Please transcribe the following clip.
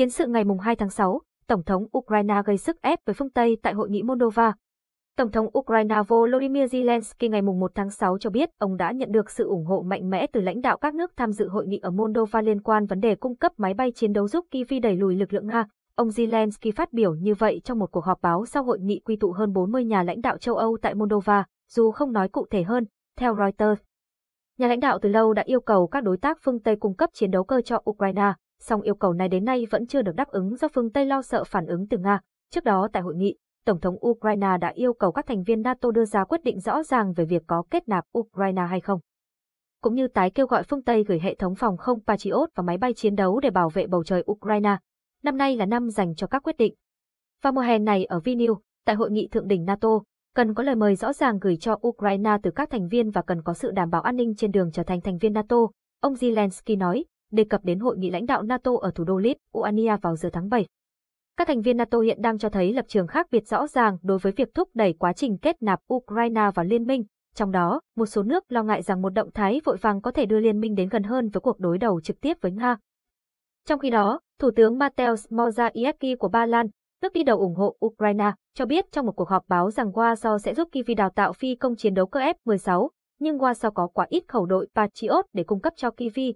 Chiến sự ngày 2 tháng 6, Tổng thống Ukraine gây sức ép với phương Tây tại hội nghị Moldova. Tổng thống Ukraine Volodymyr Zelensky ngày 1 tháng 6 cho biết ông đã nhận được sự ủng hộ mạnh mẽ từ lãnh đạo các nước tham dự hội nghị ở Moldova liên quan vấn đề cung cấp máy bay chiến đấu giúp Kiev đẩy lùi lực lượng Nga. Ông Zelensky phát biểu như vậy trong một cuộc họp báo sau hội nghị quy tụ hơn 40 nhà lãnh đạo châu Âu tại Moldova, dù không nói cụ thể hơn, theo Reuters. Nhà lãnh đạo từ lâu đã yêu cầu các đối tác phương Tây cung cấp chiến đấu cơ cho Ukraine, song yêu cầu này đến nay vẫn chưa được đáp ứng do phương Tây lo sợ phản ứng từ Nga. Trước đó tại hội nghị, Tổng thống Ukraine đã yêu cầu các thành viên NATO đưa ra quyết định rõ ràng về việc có kết nạp Ukraine hay không. Cũng như tái kêu gọi phương Tây gửi hệ thống phòng không Patriot và máy bay chiến đấu để bảo vệ bầu trời Ukraine. Năm nay là năm dành cho các quyết định. Vào mùa hè này ở Vilnius, tại hội nghị thượng đỉnh NATO, cần có lời mời rõ ràng gửi cho Ukraine từ các thành viên và cần có sự đảm bảo an ninh trên đường trở thành thành viên NATO, ông Zelensky nói, đề cập đến hội nghị lãnh đạo NATO ở thủ đô Lithuania vào giữa tháng 7. Các thành viên NATO hiện đang cho thấy lập trường khác biệt rõ ràng đối với việc thúc đẩy quá trình kết nạp Ukraine vào liên minh, trong đó, một số nước lo ngại rằng một động thái vội vàng có thể đưa liên minh đến gần hơn với cuộc đối đầu trực tiếp với Nga. Trong khi đó, Thủ tướng Mateusz Morawiecki của Ba Lan, nước đi đầu ủng hộ Ukraine, cho biết trong một cuộc họp báo rằng Warsaw sẽ giúp Kyiv đào tạo phi công chiến đấu cơ F-16, nhưng Warsaw có quá ít khẩu đội Patriot để cung cấp cho Kyiv.